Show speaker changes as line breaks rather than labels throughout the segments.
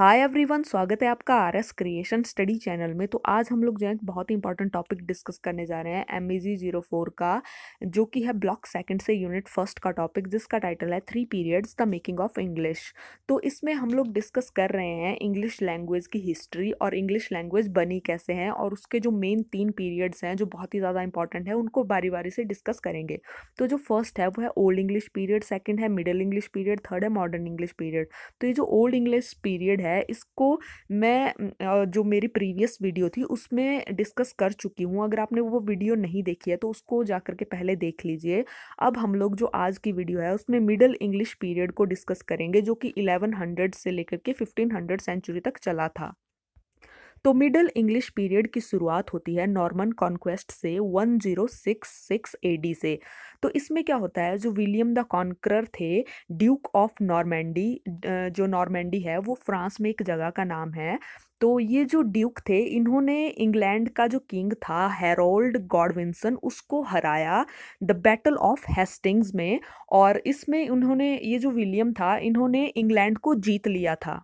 hi everyone स्वागत है आपका R S creation study channel में तो आज हम लोग जो है बहुत ही इंपॉर्टेंट टॉपिक डिस्कस करने जा रहे हैं M E G zero four का जो कि है ब्लॉक सेकंड से यूनिट फर्स्ट का टॉपिक जिसका टाइटल है three periods the making of English तो इसमें हम लोग डिस्कस कर रहे हैं इंग्लिश लैंग्वेज की हिस्ट्री और इंग्लिश लैंग्वेज बनी कैसे हैं और उसके जो मेन तीन पीरियड्स हैं जो बहुत ही ज़्यादा इंपॉर्टेंट है उनको बारी बारी से डिस्कस करेंगे तो जो फर्स्ट है वो है ओल्ड इंग्लिश पीरियड सेकेंड है मिडिल इंग्लिश पीरियड थर्ड है मॉडर्न इंग्लिश पीरियड तो ये जो ओल्ड इंग्लिश पीरियड है है इसको मैं जो मेरी प्रीवियस वीडियो थी उसमें डिस्कस कर चुकी हूँ अगर आपने वो वीडियो नहीं देखी है तो उसको जा करके पहले देख लीजिए अब हम लोग जो आज की वीडियो है उसमें मिडल इंग्लिश पीरियड को डिस्कस करेंगे जो कि 1100 से लेकर के फिफ्टीन सेंचुरी तक चला था तो मिडल इंग्लिश पीरियड की शुरुआत होती है नॉर्मन कॉन्क्वेस्ट से 1066 एडी से तो इसमें क्या होता है जो विलियम द कॉन्क्रर थे ड्यूक ऑफ नॉर्मेंडी जो नॉर्मेंडी है वो फ्रांस में एक जगह का नाम है तो ये जो ड्यूक थे इन्होंने इंग्लैंड का जो किंग था हेरोल्ड गॉडविंसन उसको हराया द बैटल ऑफ हेस्टिंग्स में और इसमें उन्होंने ये जो विलियम था इन्होंने इंग्लैंड को जीत लिया था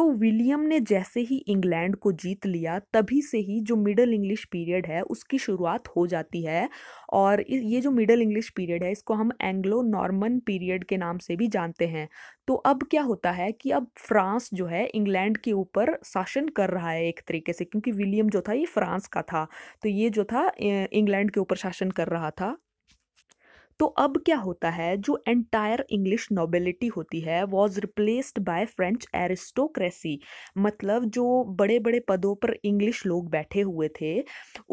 तो विलियम ने जैसे ही इंग्लैंड को जीत लिया तभी से ही जो मिडल इंग्लिश पीरियड है उसकी शुरुआत हो जाती है और ये जो मिडल इंग्लिश पीरियड है इसको हम एंग्लो नॉर्मन पीरियड के नाम से भी जानते हैं तो अब क्या होता है कि अब फ्रांस जो है इंग्लैंड के ऊपर शासन कर रहा है एक तरीके से क्योंकि विलियम जो था ये फ्रांस का था तो ये जो था इंग्लैंड के ऊपर शासन कर रहा था तो अब क्या होता है जो एंटायर इंग्लिश नोबेलिटी होती है was replaced by French aristocracy मतलब जो बड़े बड़े पदों पर इंग्लिश लोग बैठे हुए थे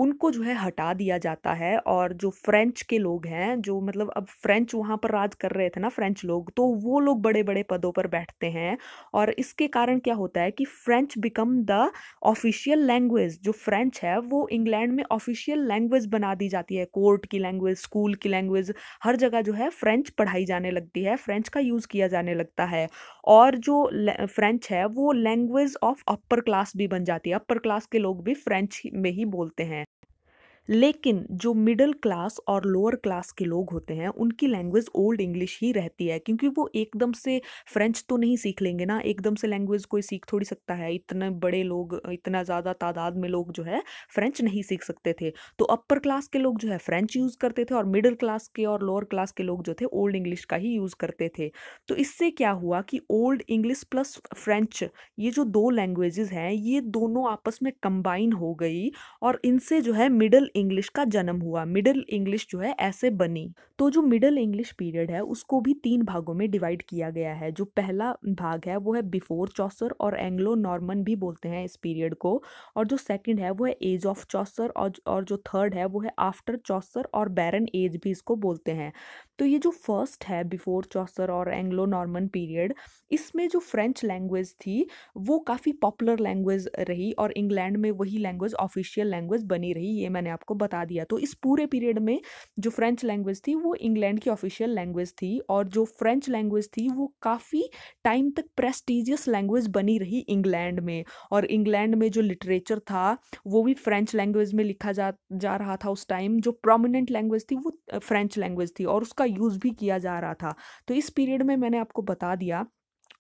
उनको जो है हटा दिया जाता है और जो फ्रेंच के लोग हैं जो मतलब अब फ्रेंच वहाँ पर राज कर रहे थे ना फ्रेंच लोग तो वो लोग बड़े बड़े पदों पर बैठते हैं और इसके कारण क्या होता है कि French become the official language जो फ्रेंच है वो इंग्लैंड में ऑफिशियल लैंग्वेज बना दी जाती है कोर्ट की लैंग्वेज स्कूल की लैंग्वेज हर जगह जो है फ्रेंच पढ़ाई जाने लगती है फ्रेंच का यूज़ किया जाने लगता है और जो फ्रेंच है वो लैंग्वेज ऑफ अपर क्लास भी बन जाती है अपर क्लास के लोग भी फ्रेंच में ही बोलते हैं लेकिन जो मिडिल क्लास और लोअर क्लास के लोग होते हैं उनकी लैंग्वेज ओल्ड इंग्लिश ही रहती है क्योंकि वो एकदम से फ्रेंच तो नहीं सीख लेंगे ना एकदम से लैंग्वेज कोई सीख थोड़ी सकता है इतने बड़े लोग इतना ज़्यादा तादाद में लोग जो है फ्रेंच नहीं सीख सकते थे तो अपर क्लास के लोग जो है फ्रेंच यूज़ करते थे और मिडिल क्लास के और लोअर क्लास के लोग जो थे ओल्ड इंग्लिश का ही यूज़ करते थे तो इससे क्या हुआ कि ओल्ड इंग्लिश प्लस फ्रेंच ये जो दो लैंग्वेजेज़ हैं ये दोनों आपस में कंबाइन हो गई और इनसे जो है मिडल इंग्लिश का जन्म हुआ मिडिल इंग्लिश जो है ऐसे बनी तो जो मिडिल इंग्लिश पीरियड है उसको भी तीन भागों में डिवाइड किया गया है जो पहला भाग है वो है बिफोर चौसर और एंग्लो नॉर्मन भी बोलते हैं इस पीरियड को और जो सेकंड है वो है एज ऑफ चौसर और जो थर्ड है वो है आफ्टर चौसर और बैरन एज भी इसको बोलते हैं तो ये जो फर्स्ट है बिफोर चौसर और एंग्लो नॉर्मन पीरियड इसमें जो फ्रेंच लैंग्वेज थी वो काफ़ी पॉपुलर लैंग्वेज रही और इंग्लैंड में वही लैंग्वेज ऑफिशियल लैंग्वेज बनी रही ये मैंने आपको बता दिया तो इस पूरे पीरियड में जो फ्रेंच लैंग्वेज थी वो इंग्लैंड की ऑफिशियल लैंग्वेज थी और जो फ्रेंच लैंग्वेज थी वो काफ़ी टाइम तक प्रेस्टिजियस लैंग्वेज बनी रही इंग्लैंड में और इंग्लैंड में जो लिटरेचर था वो भी फ्रेंच लैंग्वेज में लिखा जा जा रहा था उस टाइम जो प्रोमिनेंट लैंग्वेज थी वो फ्रेंच लैंग्वेज थी और उसका यूज़ भी किया जा रहा था तो इस पीरियड में मैंने आपको बता दिया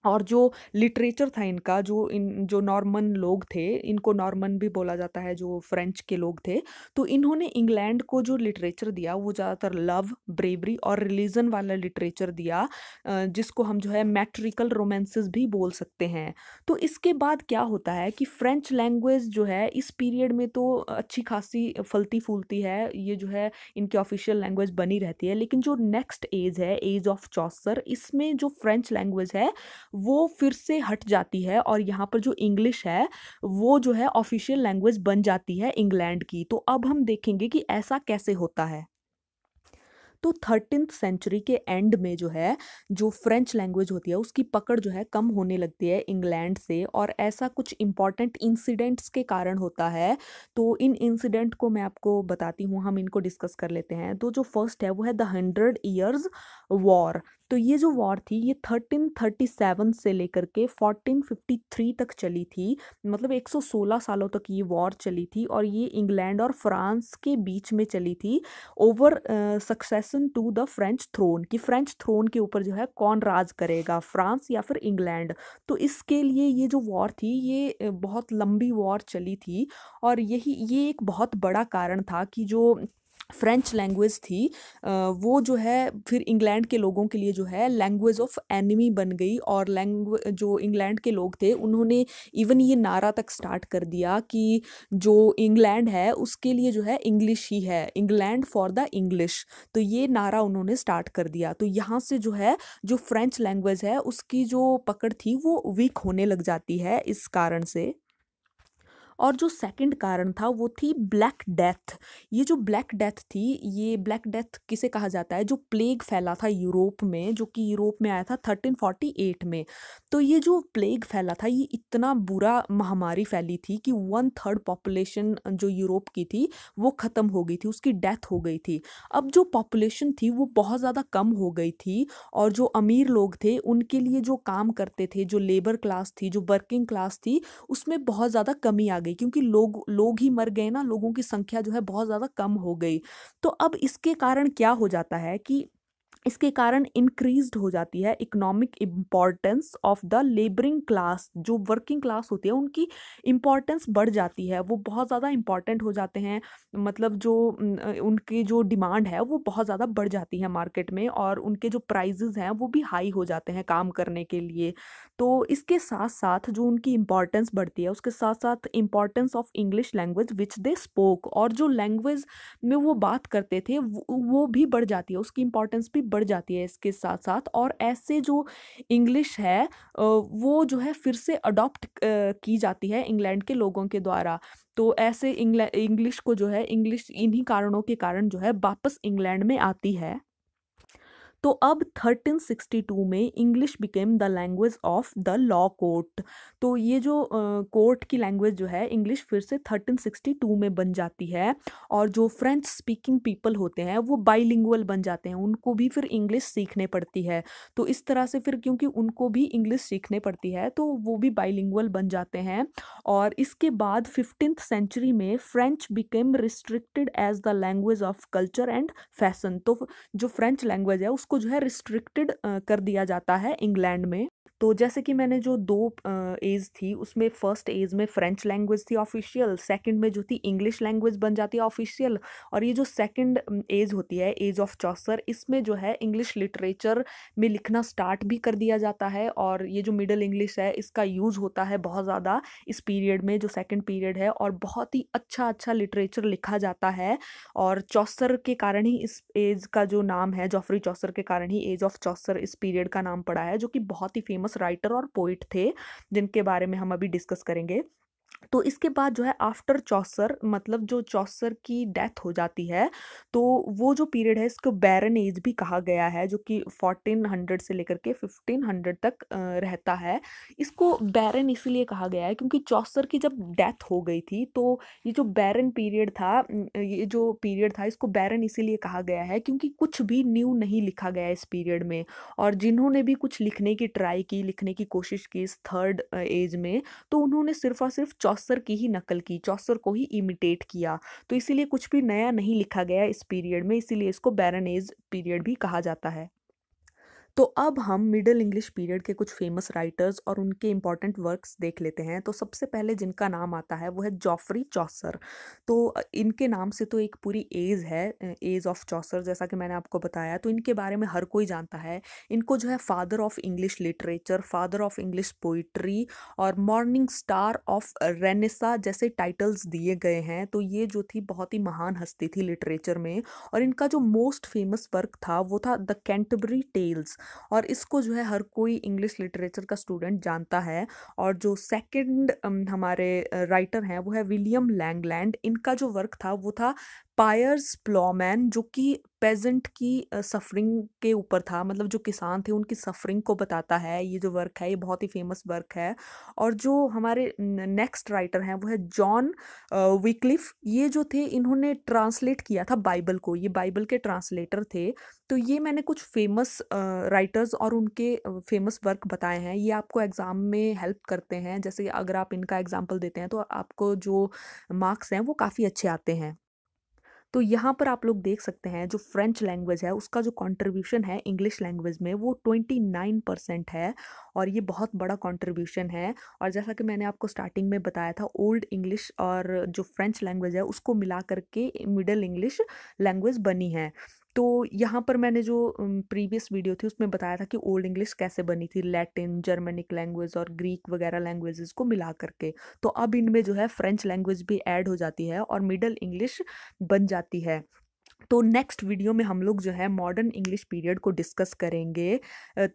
और जो लिटरेचर था इनका जो इन जो नॉर्मन लोग थे इनको नॉर्मन भी बोला जाता है जो फ्रेंच के लोग थे तो इन्होंने इंग्लैंड को जो लिटरेचर दिया वो ज़्यादातर लव ब्रेवरी और रिलीजन वाला लिटरेचर दिया जिसको हम जो है मैट्रिकल रोमांसेस भी बोल सकते हैं तो इसके बाद क्या होता है कि फ्रेंच लैंग्वेज जो है इस पीरियड में तो अच्छी खासी फलती फूलती है ये जो है इनकी ऑफिशियल लैंग्वेज बनी रहती है लेकिन जो नेक्स्ट एज है एज ऑफ चौसर इसमें जो फ्रेंच लैंग्वेज है वो फिर से हट जाती है और यहाँ पर जो इंग्लिश है वो जो है ऑफिशियल लैंग्वेज बन जाती है इंग्लैंड की तो अब हम देखेंगे कि ऐसा कैसे होता है तो थर्टीन सेंचुरी के एंड में जो है जो फ्रेंच लैंग्वेज होती है उसकी पकड़ जो है कम होने लगती है इंग्लैंड से और ऐसा कुछ इम्पॉर्टेंट इंसिडेंट्स के कारण होता है तो इन इंसिडेंट को मैं आपको बताती हूँ हम इनको डिस्कस कर लेते हैं तो जो फर्स्ट है वो है द हंड्रेड ईयर्स वॉर तो ये जो वॉर थी ये थर्टीन थर्टी सेवन से लेकर के फोर्टीन फिफ्टी थ्री तक चली थी मतलब एक सौ सोलह सालों तक ये वॉर चली थी और ये इंग्लैंड और फ्रांस के बीच में चली थी over succession to the French throne कि फ्रेंच थ्रोन के ऊपर जो है कौन राज करेगा फ्रांस या फिर इंग्लैंड तो इसके लिए ये जो वॉर थी ये बहुत लंबी वॉर चली थी और यही ये एक बहुत बड़ा कारण था कि जो फ्रेंच लैंग्वेज थी वो जो है फिर इंग्लैंड के लोगों के लिए जो है लैंग्वेज ऑफ एनिमी बन गई और लैंग जो इंग्लैंड के लोग थे उन्होंने इवन ये नारा तक स्टार्ट कर दिया कि जो इंग्लैंड है उसके लिए जो है इंग्लिश ही है इंग्लैंड फॉर द इंग्लिश तो ये नारा उन्होंने स्टार्ट कर दिया तो यहाँ से जो है जो फ्रेंच लैंग्वेज है उसकी जो पकड़ थी वो वीक होने लग जाती है इस कारण से और जो सेकंड कारण था वो थी ब्लैक डेथ ये जो ब्लैक डेथ थी ये ब्लैक डेथ किसे कहा जाता है जो प्लेग फैला था यूरोप में जो कि यूरोप में आया था थर्टीन फोर्टी एट में तो ये जो प्लेग फैला था ये इतना बुरा महामारी फैली थी कि वन थर्ड पॉपुलेशन जो यूरोप की थी वो ख़त्म हो गई थी उसकी डेथ हो गई थी अब जो पॉपुलेशन थी वो बहुत ज़्यादा कम हो गई थी और जो अमीर लोग थे उनके लिए जो काम करते थे जो लेबर क्लास थी जो वर्किंग क्लास थी उसमें बहुत ज़्यादा कमी आ गई गई क्योंकि लोग लोग ही मर गए ना लोगों की संख्या जो है बहुत ज़्यादा कम हो गई तो अब इसके कारण क्या हो जाता है कि इसके कारण इंक्रीज हो जाती है economic importance of the labouring class जो वर्किंग क्लास होती है उनकी इम्पॉर्टेंस बढ़ जाती है वो बहुत ज़्यादा इम्पॉर्टेंट हो जाते हैं मतलब जो उनकी जो डिमांड है वो बहुत ज़्यादा बढ़ जाती है मार्केट में और उनके जो प्राइजेज़ हैं वो भी हाई हो जाते हैं काम करने के लिए तो इसके साथ साथ जो उनकी इम्पॉर्टेंस बढ़ती है उसके साथ साथ importance of English language which they spoke और जो लैंग्वेज में वो बात करते थे वो भी बढ़ जाती है उसकी इम्पॉर्टेंस भी बढ़ बढ़ जाती है इसके साथ साथ और ऐसे जो इंग्लिश है वो जो है फिर से अडॉप्ट की जाती है इंग्लैंड के लोगों के द्वारा तो ऐसे इंग्लैंड इंग्लिश को जो है इंग्लिश इन्हीं कारणों के कारण जो है वापस इंग्लैंड में आती है तो अब 1362 में English became the language of the law court तो ये जो कोर्ट uh, की लैंग्वेज जो है इंग्लिश फिर से 1362 में बन जाती है और जो फ्रेंच स्पीकिंग पीपल होते हैं वो बाईलिंगुअल बन जाते हैं उनको भी फिर इंग्लिश सीखने पड़ती है तो इस तरह से फिर क्योंकि उनको भी इंग्लिश सीखने पड़ती है तो वो भी बाईलिंगुअल बन जाते हैं और इसके बाद फिफ्टीन सेंचुरी में French became restricted as the language of culture and fashion तो जो फ्रेंच लैंग्वेज है उस को जो है रिस्ट्रिक्टेड कर दिया जाता है इंग्लैंड में तो जैसे कि मैंने जो दो एज थी उसमें फ़र्स्ट एज में फ़्रेंच लैंग्वेज थी ऑफिशियल सेकंड में जो थी इंग्लिश लैंग्वेज बन जाती है ऑफिशियल और ये जो सेकंड एज होती है एज ऑफ चौसर इसमें जो है इंग्लिश लिटरेचर में लिखना स्टार्ट भी कर दिया जाता है और ये जो मिडल इंग्लिश है इसका यूज़ होता है बहुत ज़्यादा इस पीरियड में जो सेकेंड पीरियड है और बहुत ही अच्छा अच्छा लिटरेचर लिखा जाता है और चौसर के कारण ही इस एज का जो नाम है जॉफरी चौसर के कारण ही एज ऑफ चौसर इस पीरियड का नाम पड़ा है जो कि बहुत ही फेमस फेमस राइटर और पोइट थे जिनके बारे में हम अभी डिस्कस करेंगे तो इसके बाद जो है आफ्टर चौसर मतलब जो चौसर की डेथ हो जाती है तो वो जो पीरियड है इसको बैरन एज भी कहा गया है जो कि 1400 हंड्रेड से लेकर के फिफ्टीन हंड्रेड तक रहता है इसको बैरन इसीलिए कहा गया है क्योंकि चौसर की जब डेथ हो गई थी तो ये जो बैरन पीरियड था ये जो पीरियड था इसको बैरन इसीलिए कहा गया है क्योंकि कुछ भी न्यू नहीं लिखा गया इस पीरियड में और जिन्होंने भी कुछ लिखने की ट्राई की लिखने की कोशिश की इस थर्ड एज में तो उन्होंने सिर्फ और सिर्फ चौसर की ही नकल की चौसर को ही इमिटेट किया तो इसीलिए कुछ भी नया नहीं लिखा गया इस पीरियड में इसीलिए इसको बैरनेज पीरियड भी कहा जाता है तो अब हम मिडिल इंग्लिश पीरियड के कुछ फेमस राइटर्स और उनके इम्पॉर्टेंट वर्क्स देख लेते हैं तो सबसे पहले जिनका नाम आता है वो है जॉफरी चौसर तो इनके नाम से तो एक पूरी एज है एज ऑफ चौसर जैसा कि मैंने आपको बताया तो इनके बारे में हर कोई जानता है इनको जो है father of English literature father of English poetry और मॉर्निंग स्टार ऑफ रेनेसा जैसे टाइटल्स दिए गए हैं तो ये जो थी बहुत ही महान हस्ती थी लिटरेचर में और इनका जो मोस्ट फेमस वर्क था वो था द कैंटबरी टेल्स और इसको जो है हर कोई इंग्लिश लिटरेचर का स्टूडेंट जानता है और जो सेकंड हमारे राइटर हैं वो है विलियम लैंगलैंड इनका जो वर्क था वो था पायर्स प्लॉमैन जो कि पेजेंट की सफरिंग के ऊपर था मतलब जो किसान थे उनकी सफरिंग को बताता है ये जो वर्क है ये बहुत ही फेमस वर्क है और जो हमारे नेक्स्ट राइटर हैं वो है जॉन विकलिफ ये जो थे इन्होंने ट्रांसलेट किया था बाइबल को ये बाइबल के ट्रांसलेटर थे तो ये मैंने कुछ फेमस राइटर्स और उनके फेमस वर्क बताए हैं ये आपको एग्ज़ाम में हेल्प करते हैं जैसे अगर आप इनका एग्ज़ाम्पल देते हैं तो आपको जो मार्क्स हैं वो काफ़ी अच्छे आते हैं तो यहाँ पर आप लोग देख सकते हैं जो फ्रेंच लैंग्वेज है उसका जो कॉन्ट्रीब्यूशन है इंग्लिश लैंग्वेज में वो ट्वेंटी नाइन परसेंट है और ये बहुत बड़ा कॉन्ट्रीब्यूशन है और जैसा कि मैंने आपको स्टार्टिंग में बताया था ओल्ड इंग्लिश और जो फ्रेंच लैंग्वेज है उसको मिला करके मिडल इंग्लिश लैंग्वेज बनी है तो यहाँ पर मैंने जो प्रीवियस वीडियो थी उसमें बताया था कि ओल्ड इंग्लिश कैसे बनी थी लैटिन जर्मनिक लैंग्वेज और ग्रीक वगैरह लैंग्वेजेस को मिला करके तो अब इनमें जो है फ्रेंच लैंग्वेज भी ऐड हो जाती है और मिडल इंग्लिश बन जाती है तो नेक्स्ट वीडियो में हम लोग जो है मॉडर्न इंग्लिश पीरियड को डिस्कस करेंगे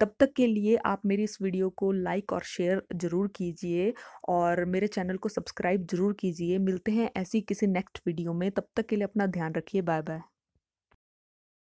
तब तक के लिए आप मेरी इस वीडियो को लाइक और शेयर ज़रूर कीजिए और मेरे चैनल को सब्सक्राइब ज़रूर कीजिए मिलते हैं ऐसी किसी नेक्स्ट वीडियो में तब तक के लिए अपना ध्यान रखिए बाय बाय